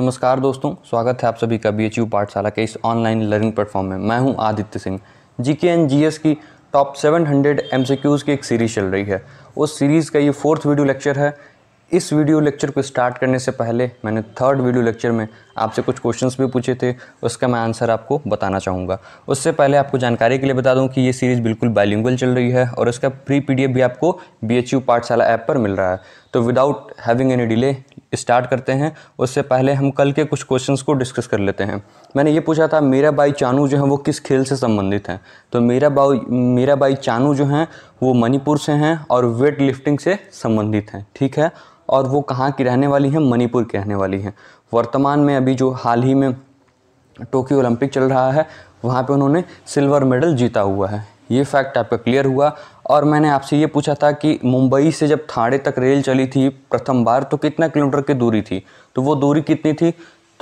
नमस्कार दोस्तों स्वागत है आप सभी का बी एच यू पाठशाला के इस ऑनलाइन लर्निंग प्लेटफॉर्म में मैं हूं Aditya Singh G K and G S की top 700 hundred M C Qs की एक सीरीज़ चल रही है उस सीरीज़ का ये फोर्थ वीडियो लेक्चर है इस वीडियो लेक्चर को स्टार्ट करने से पहले मैंने थर्ड वीडियो लेक्चर में आपसे कुछ क्वेश्चंस भी पूछे थे उसका मैं आंसर आपको बताना चाहूँगा उससे पहले आपको जानकारी के लिए बता दूँ कि ये सीरीज़ बिल्कुल बाइलिंगुअल चल रही है और इसका प्री पीडीएफ भी आपको बी पाठशाला ऐप पर मिल रहा है तो without having any delay start करते हैं उससे पहले हम कल के कुछ क्वेश्चंस को डिस्कस कर लेते हैं मैंने ये पूछा था मीरा बाई चानू जो है वो किस खेल से संबंधित हैं तो मीरा बाई मीरा बाई चानू जो हैं वो मणिपुर से हैं और वेट लिफ्टिंग से संबंधित हैं ठीक है और वो कहाँ की रहने वाली हैं मणिपुर की रहने वाली हैं वर्तमान में अभी जो हाल ही में टोक्यो ओलंपिक चल रहा है वहाँ पे उन्होंने सिल्वर मेडल जीता हुआ है ये फैक्ट आपका क्लियर हुआ और मैंने आपसे ये पूछा था कि मुंबई से जब थाड़े तक रेल चली थी प्रथम बार तो कितना किलोमीटर की दूरी थी तो वो दूरी कितनी थी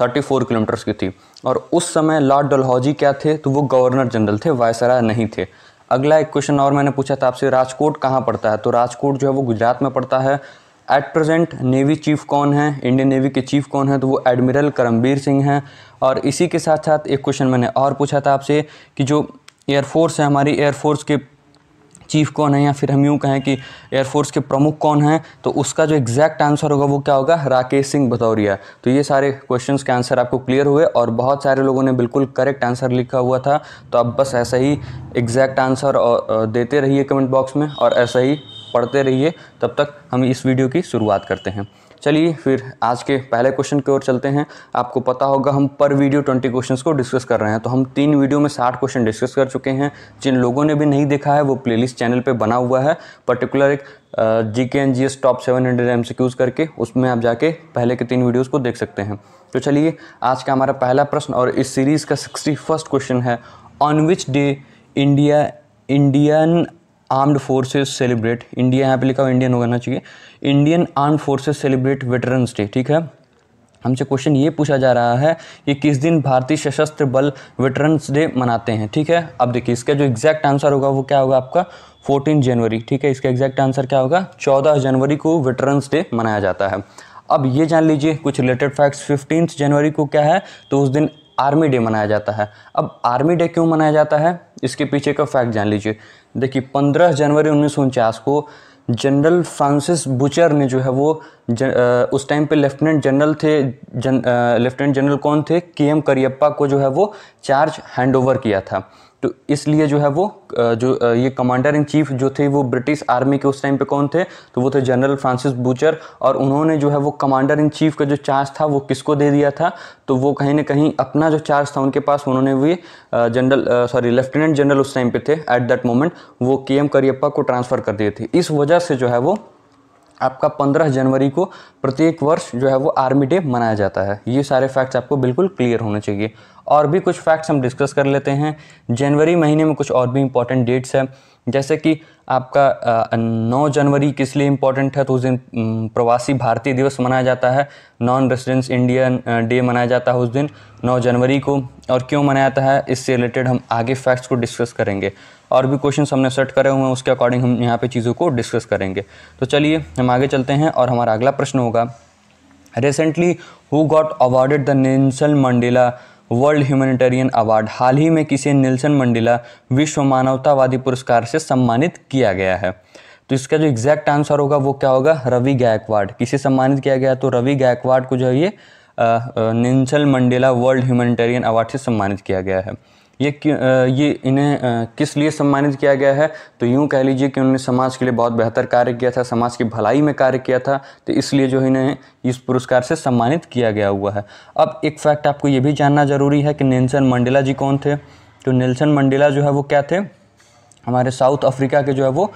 34 किलोमीटर्स की थी और उस समय लॉर्ड डलहौजी क्या थे तो वो गवर्नर जनरल थे वायसराय नहीं थे अगला एक क्वेश्चन और मैंने पूछा था आपसे राजकोट कहाँ पड़ता है तो राजकोट जो है वो गुजरात में पड़ता है एट प्रेजेंट नेवी चीफ कौन है इंडियन नेवी के चीफ कौन है तो वो एडमिरल करमबीर सिंह हैं और इसी के साथ साथ एक क्वेश्चन मैंने और पूछा था आपसे कि जो एयरफोर्स है हमारी एयरफोर्स के चीफ कौन है या फिर हम यूँ कहें कि एयरफोर्स के प्रमुख कौन हैं तो उसका जो एग्जैक्ट आंसर होगा वो क्या होगा राकेश सिंह भदौरिया तो ये सारे क्वेश्चन के आंसर आपको क्लियर हुए और बहुत सारे लोगों ने बिल्कुल करेक्ट आंसर लिखा हुआ था तो आप बस ऐसा ही एग्जैक्ट आंसर देते रहिए कमेंट बॉक्स में और ऐसा ही पढ़ते रहिए तब तक हम इस वीडियो की शुरुआत करते हैं चलिए फिर आज के पहले क्वेश्चन की ओर चलते हैं आपको पता होगा हम पर वीडियो ट्वेंटी क्वेश्चन को डिस्कस कर रहे हैं तो हम तीन वीडियो में साठ क्वेश्चन डिस्कस कर चुके हैं जिन लोगों ने भी नहीं देखा है वो प्लेलिस्ट चैनल पर बना हुआ है पर्टिकुलर एक G K and G S top seven hundred M C करके उसमें आप जाके पहले के तीन वीडियोज़ को देख सकते हैं तो चलिए आज का हमारा पहला प्रश्न और इस सीरीज़ का सिक्सटी फर्स्ट क्वेश्चन है on which day India Indian armed forces celebrate India यहाँ पे लिखा हुआ इंडियन ना चाहिए Indian armed forces celebrate veterans day ठीक है हमसे क्वेश्चन ये पूछा जा रहा है कि किस दिन भारतीय सशस्त्र बल वेटरन्स डे मनाते हैं ठीक है अब देखिए इसका जो एग्जैक्ट आंसर होगा वो क्या होगा आपका 14 जनवरी ठीक है इसका एग्जैक्ट आंसर क्या होगा 14 जनवरी को वेटरन्स डे मनाया जाता है अब ये जान लीजिए कुछ रिलेटेड फैक्ट्स फिफ्टीन जनवरी को क्या है तो उस दिन आर्मी डे मनाया जाता है अब आर्मी डे क्यों मनाया जाता है इसके पीछे का फैक्ट जान लीजिए देखिए पंद्रह जनवरी उन्नीस को जनरल फ्रांसिस बुचर ने जो है वो ज, आ, उस टाइम पे लेफ्टिनेंट जनरल थे जन लेफ्टिनेंट जनरल कौन थे के एम करियप्पा को जो है वो चार्ज हैंडओवर किया था तो इसलिए जो है वो जो ये कमांडर इन चीफ जो थे वो ब्रिटिश आर्मी के उस टाइम पे कौन थे तो वो थे जनरल फ्रांसिस बूचर और उन्होंने जो है वो कमांडर इन चीफ का जो चार्ज था वो किसको दे दिया था तो वो कहीं ना कहीं अपना जो चार्ज था उनके पास उन्होंने भी जनरल सॉरी लेफ्टिनेंट जनरल उस टाइम पे थे एट दैट मोमेंट वो के एम करियप्पा को ट्रांसफ़र कर दिए थे इस वजह से जो है वो आपका 15 जनवरी को प्रत्येक वर्ष जो है वो आर्मी डे मनाया जाता है ये सारे फैक्ट्स आपको बिल्कुल क्लियर होने चाहिए और भी कुछ फैक्ट्स हम डिस्कस कर लेते हैं जनवरी महीने में कुछ और भी इंपॉर्टेंट डेट्स हैं जैसे कि आपका नौ जनवरी किस लिए इम्पोर्टेंट है तो उस दिन प्रवासी भारतीय दिवस मनाया जाता है नॉन रेसिडेंस इंडियन डे मनाया जाता है उस दिन नौ जनवरी को और क्यों मनाया जाता है इससे रिलेटेड हम आगे फैक्ट्स को डिस्कस करेंगे और भी क्वेश्चन हमने सेट करे हुए हैं उसके अकॉर्डिंग हम यहाँ पर चीज़ों को डिस्कस करेंगे तो चलिए हम आगे चलते हैं और हमारा अगला प्रश्न होगा recently who got awarded the Nelson Mandela world humanitarian award हाल ही में किसी नेल्सन मंडिला विश्व मानवतावादी पुरस्कार से सम्मानित किया गया है तो इसका जो एग्जैक्ट आंसर होगा वो क्या होगा रवि गायकवाड किसे सम्मानित किया गया तो रवि गायकवाड को जो है ये Nelson Mandela world humanitarian award से सम्मानित किया गया है ये ये इन्हें किस लिए सम्मानित किया गया है तो यूँ कह लीजिए कि उन्होंने समाज के लिए बहुत बेहतर कार्य किया था समाज की भलाई में कार्य किया था तो इसलिए जो इन्हें इस पुरस्कार से सम्मानित किया गया हुआ है अब एक फैक्ट आपको ये भी जानना ज़रूरी है कि नेल्सन मंडेला जी कौन थे तो नेल्सन मंडेला जो है वो क्या थे हमारे साउथ अफ्रीका के जो है वो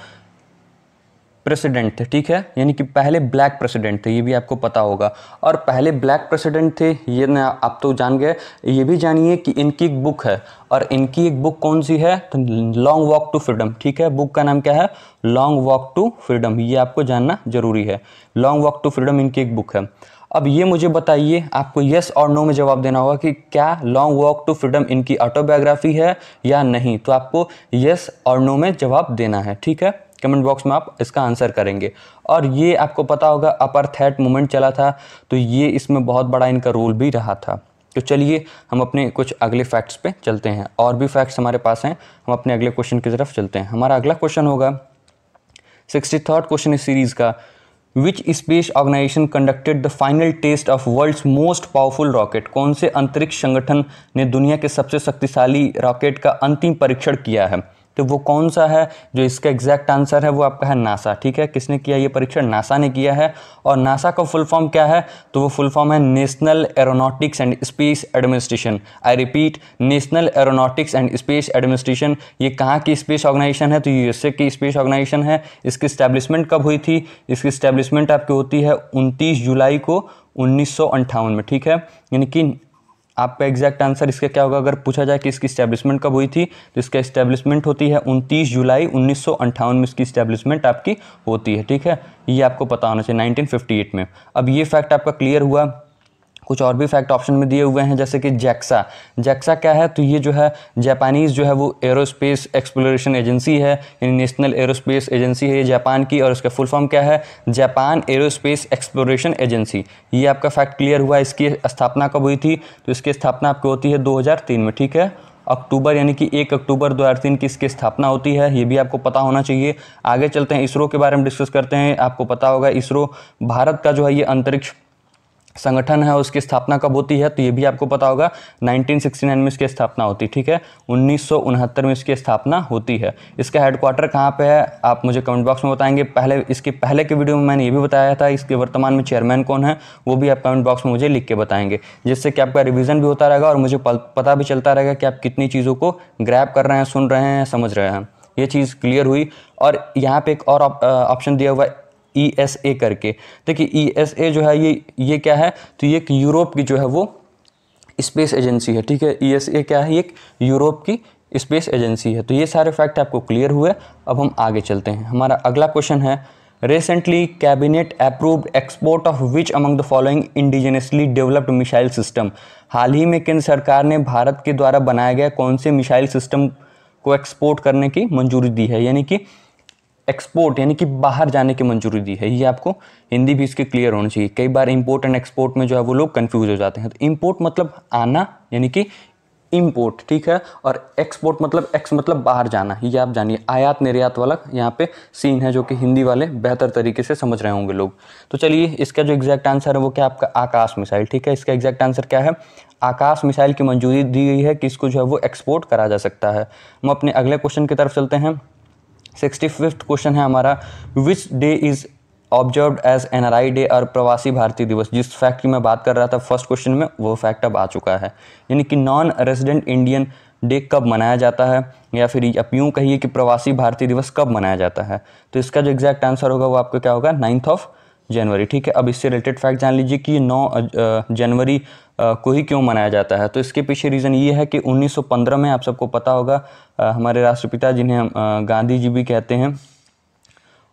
प्रेसिडेंट थे ठीक है यानी कि पहले ब्लैक प्रेसिडेंट थे ये भी आपको पता होगा और पहले ब्लैक प्रेसिडेंट थे ये ना आप तो जान गए ये भी जानिए कि इनकी एक बुक है और इनकी एक बुक कौन सी है तो लॉन्ग वॉक टू फ्रीडम ठीक है बुक का नाम क्या है लॉन्ग वॉक टू फ्रीडम ये आपको जानना जरूरी है लॉन्ग वॉक टू फ्रीडम इनकी एक बुक है अब ये मुझे बताइए आपको येस और नो में जवाब देना होगा कि क्या लॉन्ग वॉक टू फ्रीडम इनकी ऑटोबायोग्राफी है या नहीं तो आपको येस और नो में जवाब देना है ठीक है कमेंट बॉक्स में आप इसका आंसर करेंगे और ये आपको पता होगा अपर थैट मूवमेंट चला था तो ये इसमें बहुत बड़ा इनका रोल भी रहा था तो चलिए हम अपने कुछ अगले फैक्ट्स पे चलते हैं और भी फैक्ट्स हमारे पास हैं हम अपने अगले क्वेश्चन की तरफ चलते हैं हमारा अगला क्वेश्चन होगा सिक्सटी थर्ड क्वेश्चन इस सीरीज़ का which space organisation conducted the final test of world's most powerful rocket कौन से अंतरिक्ष संगठन ने दुनिया के सबसे शक्तिशाली रॉकेट का अंतिम परीक्षण किया है तो वो कौन सा है जो इसका एग्जैक्ट आंसर है वो आपका है नासा ठीक है किसने किया ये परीक्षण नासा ने किया है और नासा का फुल फॉर्म क्या है तो वो फुल फॉर्म है national aeronautics and space administration I repeat national aeronautics and space administration ये कहाँ की स्पेस ऑर्गेनाइजेशन है तो यूएसए की स्पेस ऑर्गेनाइजेशन है इसकी स्टैब्लिशमेंट कब हुई थी इसकी स्टैब्लिशमेंट आपकी होती है उनतीस जुलाई को उन्नीस में ठीक है यानी कि आपका एग्जैक्ट आंसर इसका क्या होगा अगर पूछा जाए कि इसकी स्टैब्लिशमेंट कब हुई थी तो इसका स्टैब्लिशमेंट होती है 29 जुलाई उन्नीस में इसकी स्टैब्लिशमेंट आपकी होती है ठीक है ये आपको पता होना चाहिए 1958 में अब ये फैक्ट आपका क्लियर हुआ कुछ और भी फैक्ट ऑप्शन में दिए हुए हैं जैसे कि जैक्सा जैक्सा क्या है तो ये जो है जापानीज़ जो है वो एरोस्पेस एक्सप्लोरेशन एजेंसी है यानी नेशनल एरोस्पेस एजेंसी है ये जापान की और इसका फुल फॉर्म क्या है जापान एरोस्पेस एक्सप्लोरेशन एजेंसी ये आपका फैक्ट क्लियर हुआ इसकी स्थापना कब हुई थी तो इसकी स्थापना आपकी होती है दो में ठीक है अक्टूबर यानी कि एक अक्टूबर दो हजार तीन की इसकी स्थापना होती है ये भी आपको पता होना चाहिए आगे चलते हैं इसरो के बारे में डिस्कस करते हैं आपको पता होगा इसरो भारत का जो है ये अंतरिक्ष संगठन है उसकी स्थापना कब होती है तो ये भी आपको पता होगा 1969 में इसकी स्थापना होती है ठीक है उन्नीस में इसकी स्थापना होती है इसका हेडक्वार्टर कहाँ पे है आप मुझे कमेंट बॉक्स में बताएंगे पहले इसके पहले के वीडियो में मैंने ये भी बताया था इसके वर्तमान में चेयरमैन कौन है वो भी आप कमेंट बॉक्स में मुझे लिख के बताएंगे जिससे कि आपका रिविज़न भी होता रहेगा और मुझे पता भी चलता रहेगा कि आप कितनी चीज़ों को ग्रैप कर रहे हैं सुन रहे हैं समझ रहे हैं ये चीज़ क्लियर हुई और यहाँ पे एक और ऑप्शन दिया हुआ है ई एस ए करके देखिए ई एस ए जो है ये ये क्या है तो ये एक यूरोप की जो है वो स्पेस एजेंसी है ठीक है ई एस ए क्या है ये एक यूरोप की स्पेस एजेंसी है तो ये सारे फैक्ट आपको क्लियर हुए अब हम आगे चलते हैं हमारा अगला क्वेश्चन है recently cabinet approved export of which among the following indigenously developed missile system हाल ही में केंद्र सरकार ने भारत के द्वारा बनाया गया कौन से मिसाइल सिस्टम को एक्सपोर्ट करने की मंजूरी दी है यानी कि एक्सपोर्ट यानी कि बाहर जाने की मंजूरी दी है ये आपको हिंदी भी इसके क्लियर होनी चाहिए कई बार इम्पोर्ट एंड एक्सपोर्ट में जो है वो लोग कन्फ्यूज हो जाते हैं तो इम्पोर्ट मतलब आना यानी कि इम्पोर्ट ठीक है और एक्सपोर्ट मतलब एक्स मतलब बाहर जाना ये आप जानिए आयात निर्यात वाला यहाँ पे सीन है जो कि हिंदी वाले बेहतर तरीके से समझ रहे होंगे लोग तो चलिए इसका जो एग्जैक्ट आंसर है वो क्या आपका आकाश मिसाइल ठीक है इसका एग्जैक्ट आंसर क्या है आकाश मिसाइल की मंजूरी दी गई है कि इसको जो है वो एक्सपोर्ट करा जा सकता है हम अपने अगले क्वेश्चन की तरफ चलते हैं सिक्सटी फिफ्थ क्वेश्चन है हमारा which day is observe as N R I day और प्रवासी भारतीय दिवस जिस फैक्ट की मैं बात कर रहा था फर्स्ट क्वेश्चन में वो फैक्ट अब आ चुका है यानी कि नॉन रेजिडेंट इंडियन डे कब मनाया जाता है या फिर आप यूँ कहिए कि प्रवासी भारतीय दिवस कब मनाया जाता है तो इसका जो एग्जैक्ट आंसर होगा वो आपका क्या होगा नाइन्थ ऑफ जनवरी ठीक है अब इससे रिलेटेड फैक्ट जान लीजिए कि नौ जनवरी को ही क्यों मनाया जाता है तो इसके पीछे रीज़न ये है कि 1915 में आप सबको पता होगा हमारे राष्ट्रपिता जिन्हें हम गांधी जी भी कहते हैं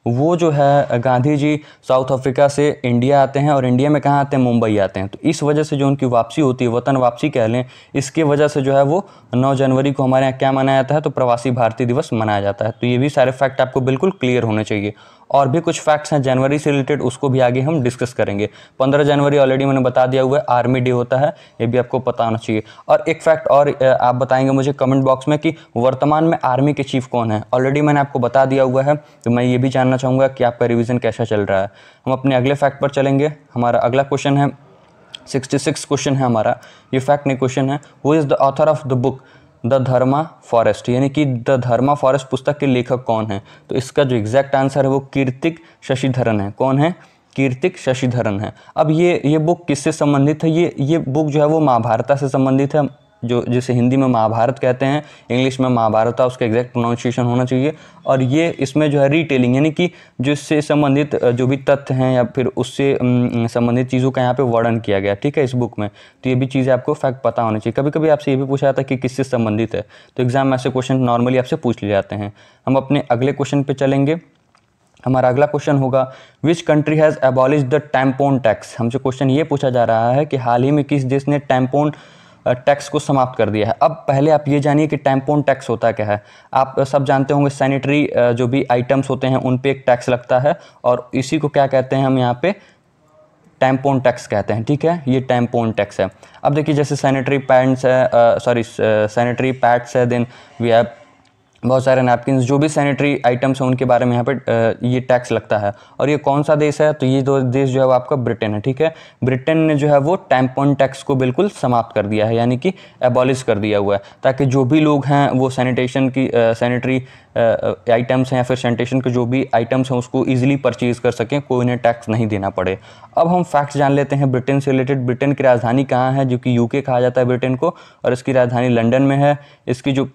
वो जो है गांधी जी साउथ अफ्रीका से इंडिया आते हैं और इंडिया में कहाँ आते हैं मुंबई आते हैं तो इस वजह से जो उनकी वापसी होती है वतन वापसी कह लें इसके वजह से जो है वो 9 जनवरी को हमारे यहाँ क्या मनाया जाता है तो प्रवासी भारतीय दिवस मनाया जाता है तो ये भी सारे फैक्ट आपको बिल्कुल क्लियर होने चाहिए और भी कुछ फैक्ट्स हैं जनवरी से रिलेटेड उसको भी आगे हम डिस्कस करेंगे पंद्रह जनवरी ऑलरेडी मैंने बता दिया हुआ है आर्मी डे होता है ये भी आपको पता होना चाहिए और एक फैक्ट और आप बताएंगे मुझे कमेंट बॉक्स में कि वर्तमान में आर्मी के चीफ कौन है ऑलरेडी मैंने आपको बता दिया हुआ है तो मैं ये भी जानना चाहूँगा कि आपका रिविज़न कैसा चल रहा है हम अपने अगले फैक्ट पर चलेंगे हमारा अगला क्वेश्चन है सिक्सटी सिक्स क्वेश्चन है हमारा ये फैक्ट नहीं क्वेश्चन है who is the author of the book the Dharma forest यानी कि द धर्मा फॉरेस्ट पुस्तक के लेखक कौन है तो इसका जो एग्जैक्ट आंसर है वो कीर्तिक शशिधरन है कौन है कीर्तिक शशिधरन है अब ये ये बुक किससे संबंधित है ये ये बुक जो है वो महाभारता से संबंधित है जो जिसे हिंदी में महाभारत कहते हैं इंग्लिश में महाभारत था उसका एग्जैक्ट प्रोनाउंसिएशन होना चाहिए और ये इसमें जो है रीटेलिंग यानी कि जिससे संबंधित जो भी तथ्य हैं या फिर उससे संबंधित चीज़ों का यहाँ पे वर्णन किया गया ठीक है इस बुक में तो ये भी चीज़ें आपको फैक्ट पता होनी चाहिए कभी कभी आपसे ये भी पूछा जाता है कि किससे संबंधित है तो एग्ज़ाम में ऐसे क्वेश्चन नॉर्मली आपसे पूछ लिए जाते हैं हम अपने अगले क्वेश्चन पर चलेंगे हमारा अगला क्वेश्चन होगा which country has abolish the tampon tax हमसे क्वेश्चन ये पूछा जा रहा है कि हाल ही में किस देश ने टैम्पोन टैक्स को समाप्त कर दिया है अब पहले आप ये जानिए कि टैम्पोन टैक्स होता क्या है आप सब जानते होंगे सैनिटरी जो भी आइटम्स होते हैं उन पर एक टैक्स लगता है और इसी को क्या कहते हैं हम यहाँ पे टैम्पोन टैक्स कहते हैं ठीक है ये टैम्पोन टैक्स है अब देखिए जैसे सैनिटरी पैंट्स है सॉरी सैनिटरी पैड्स है देन वी हैव बहुत सारे नैपकिन जो भी सैनिटरी आइटम्स हैं उनके बारे में यहाँ पे ये टैक्स लगता है और ये कौन सा देश है तो ये दो देश जो है वो आपका ब्रिटेन है ठीक है ब्रिटेन ने जो है वो टैम्पॉन टैक्स को बिल्कुल समाप्त कर दिया है यानी कि एबॉलिश कर दिया हुआ है ताकि जो भी लोग हैं वो सैनिटेशन की सैनिटरी आइटम्स हैं या फिर सैनिटेशन के जो भी आइटम्स हैं उसको ईजिली परचेज़ कर सकें कोई उन्हें टैक्स नहीं देना पड़े अब हम फैक्ट्स जान लेते हैं ब्रिटेन से रिलेटेड ब्रिटेन की राजधानी कहाँ है जो कि यूके कहा जाता है ब्रिटेन को और इसकी राजधानी लंडन में है इसकी जो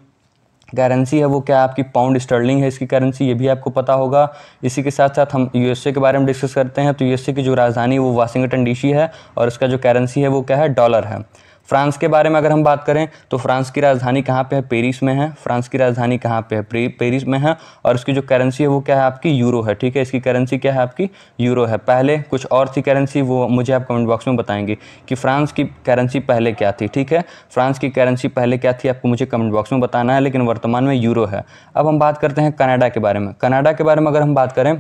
करेंसी है वो क्या आपकी पाउंड स्टर्लिंग है इसकी करेंसी ये भी आपको पता होगा इसी के साथ साथ हम यूएसए के बारे में डिस्कस करते हैं तो यूएसए की जो राजधानी वो वाशिंगटन डीसी है और इसका जो करेंसी है वो क्या है डॉलर है फ्रांस के बारे में अगर हम बात करें तो फ्रांस की राजधानी कहाँ पे है पेरिस में है फ्रांस की राजधानी कहाँ पे है पेरिस में है और उसकी जो करेंसी है वो क्या है आपकी यूरो है ठीक है इसकी करेंसी क्या है आपकी यूरो है पहले कुछ और थी करेंसी वो मुझे आप कमेंट बॉक्स में बताएंगे कि फ्रांस की करेंसी पहले क्या थी ठीक है फ्रांस की करेंसी पहले क्या थी आपको मुझे कमेंट बॉक्स में बताना है लेकिन वर्तमान में यूरो है अब हम बात करते हैं कनाडा के बारे में कनाडा के बारे में अगर हम बात करें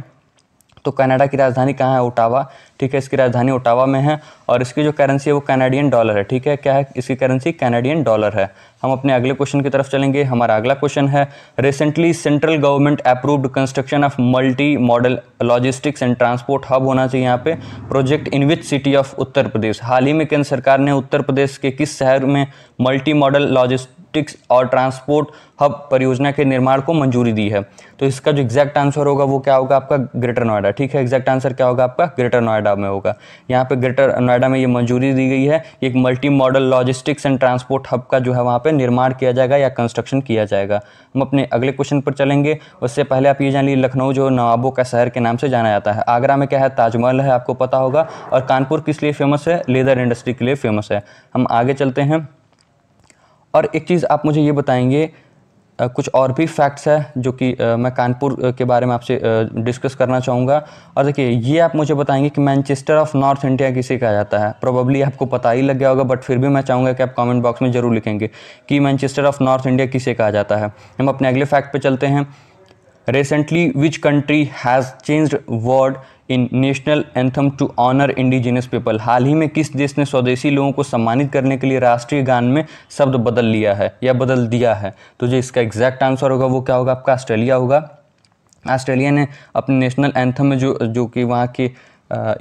तो कनाडा की राजधानी कहाँ है ओटावा ठीक है इसकी राजधानी ओटावा में है और इसकी जो करेंसी है वो कैनेडियन डॉलर है ठीक है क्या है इसकी करेंसी कैनेडियन डॉलर है हम अपने अगले क्वेश्चन की तरफ चलेंगे हमारा अगला क्वेश्चन है recently central government approved construction of multi modal logistics and transport hub होना चाहिए यहाँ पे project in which city of Uttar Pradesh हाल ही में केंद्र सरकार ने उत्तर प्रदेश के किस शहर में मल्टी मॉडल लॉजिस्ट लॉजिस्टिक्स और ट्रांसपोर्ट हब परियोजना के निर्माण को मंजूरी दी है तो इसका जो एग्जैक्ट आंसर होगा वो क्या होगा आपका ग्रेटर नोएडा ठीक है एग्जैक्ट आंसर क्या होगा आपका ग्रेटर नोएडा में होगा यहाँ पे ग्रेटर नोएडा में ये मंजूरी दी गई है एक multi modal logistics and transport hub का जो है वहाँ पर निर्माण किया जाएगा या कंस्ट्रक्शन किया जाएगा हम अपने अगले क्वेश्चन पर चलेंगे उससे पहले आप ये जान लीजिए लखनऊ जो नवाबों का शहर के नाम से जाना जाता है आगरा में क्या है ताजमहल है आपको पता होगा और कानपुर किस लिए फेमस है लेदर इंडस्ट्री के लिए फेमस है हम आगे चलते हैं और एक चीज़ आप मुझे ये बताएंगे कुछ और भी फैक्ट्स है जो कि मैं कानपुर के बारे में आपसे डिस्कस करना चाहूँगा और देखिए ये आप मुझे बताएंगे कि मैनचेस्टर ऑफ नॉर्थ इंडिया किसे कहा जाता है प्रोबेबली आपको पता ही लग गया होगा बट फिर भी मैं चाहूँगा कि आप कमेंट बॉक्स में ज़रूर लिखेंगे कि मैनचेस्टर ऑफ नॉर्थ इंडिया किसे कहा जाता है हम अपने अगले फैक्ट पर चलते हैं recently which country has changed word in national anthem to honour indigenous people हाल ही में किस देश ने स्वदेशी लोगों को सम्मानित करने के लिए राष्ट्रीय गान में शब्द बदल लिया है या बदल दिया है तो जो इसका एग्जैक्ट आंसर होगा वो क्या होगा आपका ऑस्ट्रेलिया होगा ऑस्ट्रेलिया ने अपने नेशनल एंथम में जो जो कि वहाँ के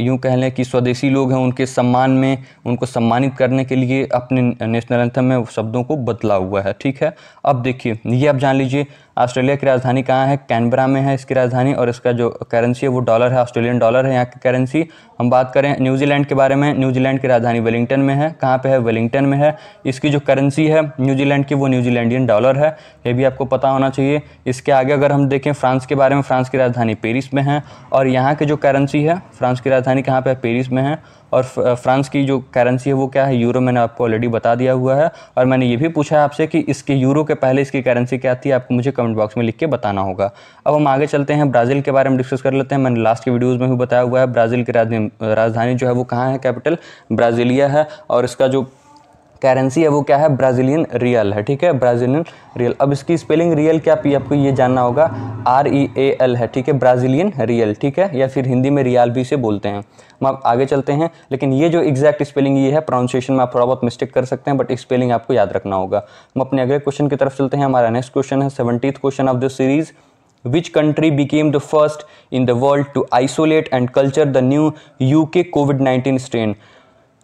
यूँ कह लें कि स्वदेशी लोग हैं उनके सम्मान में उनको सम्मानित करने के लिए अपने नेशनल एंथम में शब्दों को बदला हुआ है ठीक है अब देखिए ये आप जान लीजिए ऑस्ट्रेलिया की राजधानी कहाँ है कैनबरा में है इसकी राजधानी और इसका जो करेंसी है वो डॉलर है ऑस्ट्रेलियन डॉलर है यहाँ की करेंसी हम बात करें न्यूजीलैंड के बारे में न्यूजीलैंड की राजधानी वेलिंगटन में है कहाँ पर है वेलिंगटन में है इसकी जो करेंसी है न्यूजीलैंड की वो न्यूजीलैंडियन डॉलर है ये भी आपको पता होना चाहिए इसके आगे अगर हम देखें फ्रांस के बारे में फ्रांस की राजधानी पेरिस में है और यहाँ की जो करेंसी है फ्रांस की राजधानी कहाँ पर है पेरिस में है और फ्रांस की जो करेंसी है वो क्या है यूरो मैंने आपको ऑलरेडी बता दिया हुआ है और मैंने ये भी पूछा है आपसे कि इसके यूरो के पहले इसकी करेंसी क्या थी आपको मुझे कमेंट बॉक्स में लिख के बताना होगा अब हम आगे चलते हैं ब्राज़ील के बारे में डिस्कस कर लेते हैं मैंने लास्ट के वीडियोज़ में भी बताया हुआ है ब्राज़ील की राजधानी जो है वो कहाँ है कैपिटल ब्राज़ीलिया है और इसका जो करेंसी है वो क्या है ब्राज़ीलियन रियल है ठीक है ब्राज़ीलियन रियल अब इसकी स्पेलिंग रियल क्या पी आपको ये जानना होगा आर ई ए एल है ठीक है ब्राज़ीलियन रियल ठीक है या फिर हिंदी में रियाल भी से बोलते हैं हम आप आगे चलते हैं लेकिन ये जो एग्जैक्ट स्पेलिंग ये है प्रोनाउंसिएशन में आप थोड़ा बहुत मिस्टेक कर सकते हैं बट स्पेलिंग आपको याद रखना होगा हम अपने अगले क्वेश्चन की तरफ चलते हैं हमारा नेक्स्ट क्वेश्चन है seventieth question of the series which country became the first in the world to isolate and culture the new UK COVID-19 strain